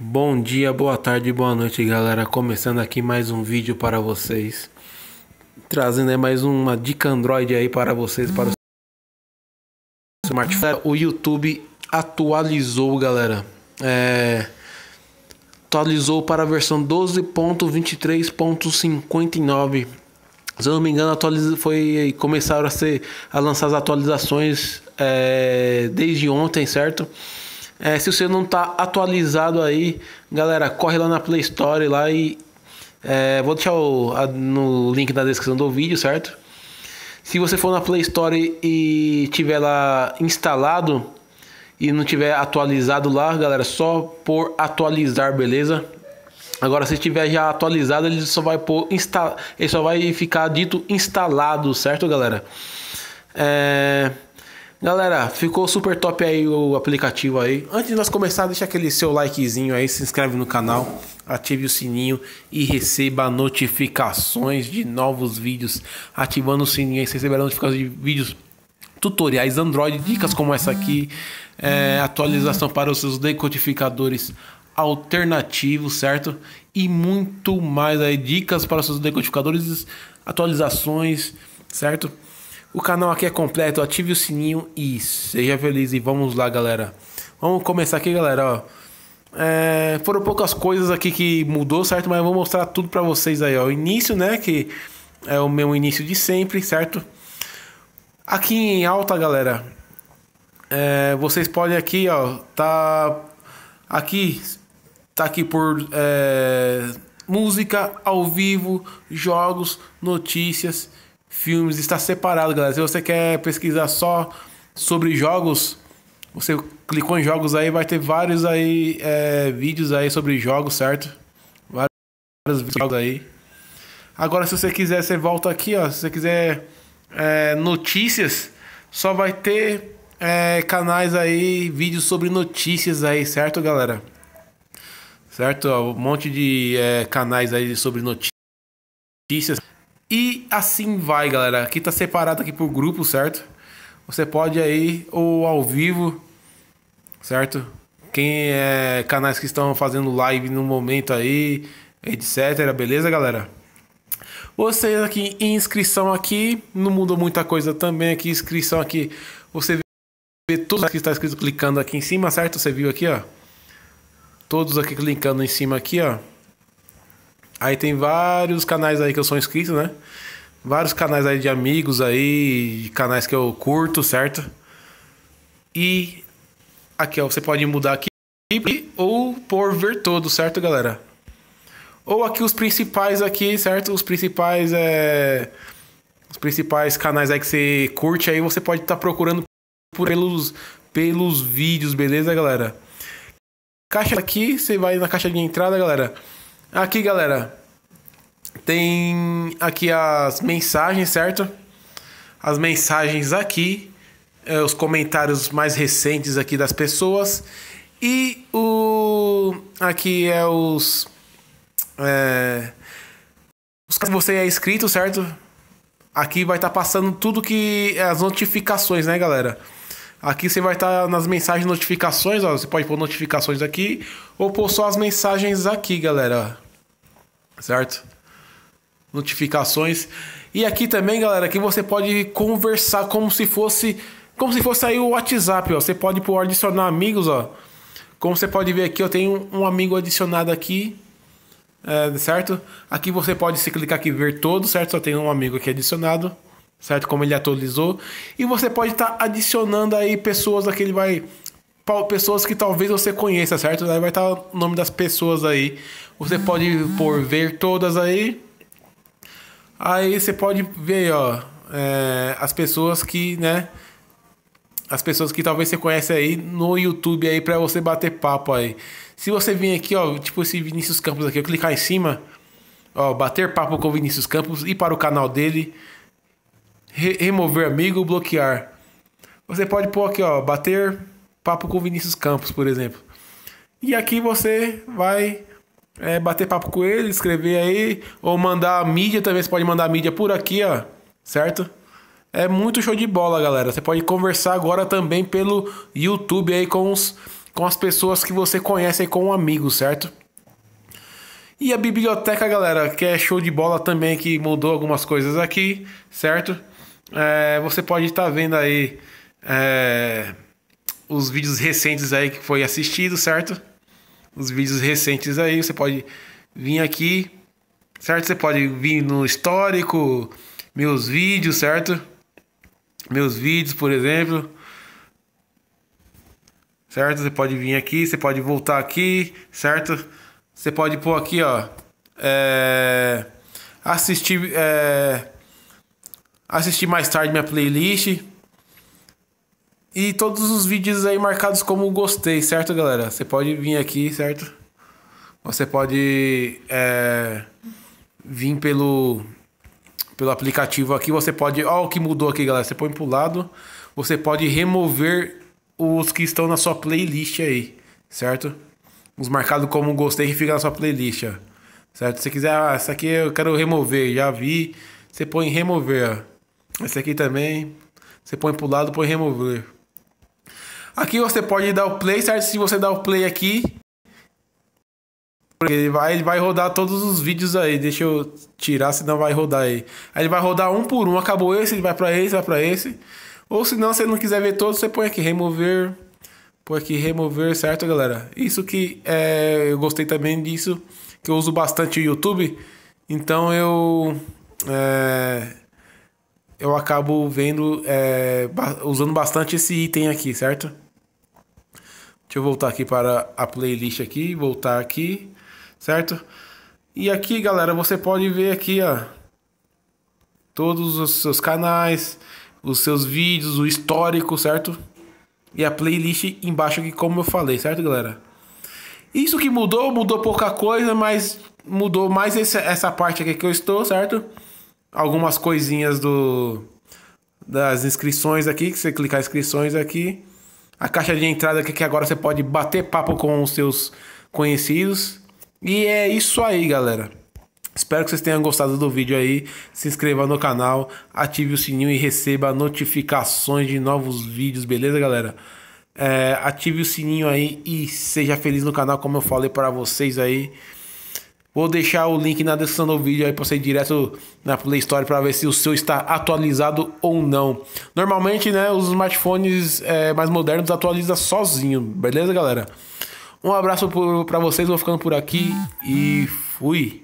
Bom dia, boa tarde, boa noite, galera. Começando aqui mais um vídeo para vocês. Trazendo né, mais uma dica Android aí para vocês, para o smartphone. O YouTube atualizou, galera. É... Atualizou para a versão 12.23.59. Se eu não me engano, atualizou, foi começaram a ser a lançar as atualizações é... desde ontem, certo? É, se você não está atualizado aí, galera, corre lá na Play Store lá e. É, vou deixar o, a, no link na descrição do vídeo, certo? Se você for na Play Store e tiver lá instalado e não tiver atualizado lá, galera, só por atualizar, beleza? Agora, se estiver já atualizado, ele só vai pôr insta ele só vai ficar dito instalado, certo, galera? É... Galera, ficou super top aí o aplicativo aí. Antes de nós começar, deixa aquele seu likezinho aí, se inscreve no canal, ative o sininho e receba notificações de novos vídeos. Ativando o sininho aí, você receberá notificações de vídeos, tutoriais Android, dicas como essa aqui, é, atualização para os seus decodificadores alternativos, certo? E muito mais aí, dicas para os seus decodificadores, atualizações, certo? O canal aqui é completo, ative o sininho e seja feliz. E vamos lá, galera. Vamos começar aqui, galera. É, foram poucas coisas aqui que mudou, certo? Mas eu vou mostrar tudo para vocês aí, ó. O início, né? Que é o meu início de sempre, certo? Aqui em alta, galera. É, vocês podem aqui, ó. Tá aqui. Tá aqui por é, música ao vivo, jogos, notícias filmes, está separado, galera. Se você quer pesquisar só sobre jogos, você clicou em jogos aí, vai ter vários aí é, vídeos aí sobre jogos, certo? Vários vídeos aí. Agora, se você quiser, você volta aqui, ó. Se você quiser é, notícias, só vai ter é, canais aí, vídeos sobre notícias aí, certo, galera? Certo? um monte de é, canais aí sobre notícias. E assim vai, galera. Aqui tá separado aqui por grupo, certo? Você pode aí ou ao vivo, certo? Quem é canais que estão fazendo live no momento aí, etc, beleza, galera? Você aqui inscrição aqui, não mudou muita coisa também aqui, inscrição aqui. Você vê tudo que está escrito clicando aqui em cima, certo? Você viu aqui, ó. Todos aqui clicando em cima aqui, ó. Aí tem vários canais aí que eu sou inscrito, né? Vários canais aí de amigos aí, canais que eu curto, certo? E aqui, ó, você pode mudar aqui ou por ver todo, certo, galera? Ou aqui os principais aqui, certo? Os principais é os principais canais aí que você curte aí, você pode estar tá procurando por pelos pelos vídeos, beleza, galera? Caixa aqui, você vai na caixa de entrada, galera. Aqui, galera, tem aqui as mensagens, certo? As mensagens aqui, eh, os comentários mais recentes aqui das pessoas e o aqui é os é, os você é inscrito, certo? Aqui vai estar tá passando tudo que as notificações, né, galera? Aqui você vai estar nas mensagens notificações, ó. Você pode pôr notificações aqui ou pôr só as mensagens aqui, galera. Certo? Notificações. E aqui também, galera, que você pode conversar como se fosse. Como se fosse aí o WhatsApp, ó. Você pode pôr adicionar amigos, ó. Como você pode ver aqui, eu tenho um amigo adicionado aqui. É, certo? Aqui você pode se clicar aqui ver todos, certo? Só tem um amigo aqui adicionado certo? Como ele atualizou. E você pode estar tá adicionando aí pessoas que ele vai. Pessoas que talvez você conheça, certo? Aí vai estar tá o nome das pessoas aí. Você pode por uhum. ver todas aí. Aí você pode ver, ó. É, as pessoas que, né? As pessoas que talvez você conhece aí no YouTube aí para você bater papo aí. Se você vir aqui, ó, tipo esse Vinícius Campos aqui, eu clicar em cima, ó, bater papo com o Vinícius Campos e para o canal dele re remover amigo, bloquear. Você pode pôr aqui, ó, bater papo com Vinícius Campos, por exemplo. E aqui você vai é, bater papo com ele, escrever aí, ou mandar a mídia também. Você pode mandar a mídia por aqui, ó, certo? É muito show de bola, galera. Você pode conversar agora também pelo YouTube aí com, os, com as pessoas que você conhece aí com um amigo, certo? E a biblioteca, galera, que é show de bola também, que mudou algumas coisas aqui, certo? é, você pode estar tá vendo aí é, os vídeos recentes aí que foi assistido, certo? Os vídeos recentes aí, você pode vir aqui, certo? Você pode vir no histórico, meus vídeos, certo? Meus vídeos, por exemplo. Certo? Você pode vir aqui, você pode voltar aqui, certo? Você pode pôr aqui, ó. É, assistir. É, assistir mais tarde minha playlist. E todos os vídeos aí marcados como gostei, certo, galera? Você pode vir aqui, certo? Você pode é, vir pelo, pelo aplicativo aqui. Você pode. Olha o que mudou aqui, galera. Você põe pro lado. Você pode remover os que estão na sua playlist aí, certo? Os marcados como gostei que fica na sua playlist, ó. Certo? Se você quiser, ah, essa aqui eu quero remover, já vi. Você põe remover, ó. Esse aqui também. Você põe pro lado, põe remover. Aqui você pode dar o play, certo? Se você dar o play aqui, ele vai, ele vai rodar todos os vídeos aí. Deixa eu tirar, senão vai rodar aí. Aí ele vai rodar um por um. Acabou esse, ele vai para esse, vai para esse. Ou se não, se não quiser ver todos, você põe aqui remover. Põe aqui remover, certo, galera? Isso que é, eu gostei também disso, que eu uso bastante o YouTube. Então eu é, eu acabo vendo, é, usando bastante esse item aqui, certo? Deixa eu voltar aqui para a playlist aqui, voltar aqui, certo? E aqui, galera, você pode ver aqui, ó, todos os seus canais, os seus vídeos, o histórico, certo? E a playlist embaixo aqui, como eu falei, certo, galera? Isso que mudou, mudou pouca coisa, mas mudou mais essa parte aqui que eu estou, certo? algumas coisinhas do das inscrições aqui, que você clicar inscrições aqui, a caixa de entrada aqui que agora você pode bater papo com os seus conhecidos. E é isso aí, galera. Espero que vocês tenham gostado do vídeo aí. Se inscreva no canal, ative o sininho e receba notificações de novos vídeos, beleza, galera? É, ative o sininho aí e seja feliz no canal, como eu falei para vocês aí. Vou deixar o link na descrição do vídeo aí para você ir direto na Play Store para ver se o seu está atualizado ou não. Normalmente, né, os smartphones é, mais modernos atualizam sozinho, beleza, galera? Um abraço para vocês, vou ficando por aqui e fui.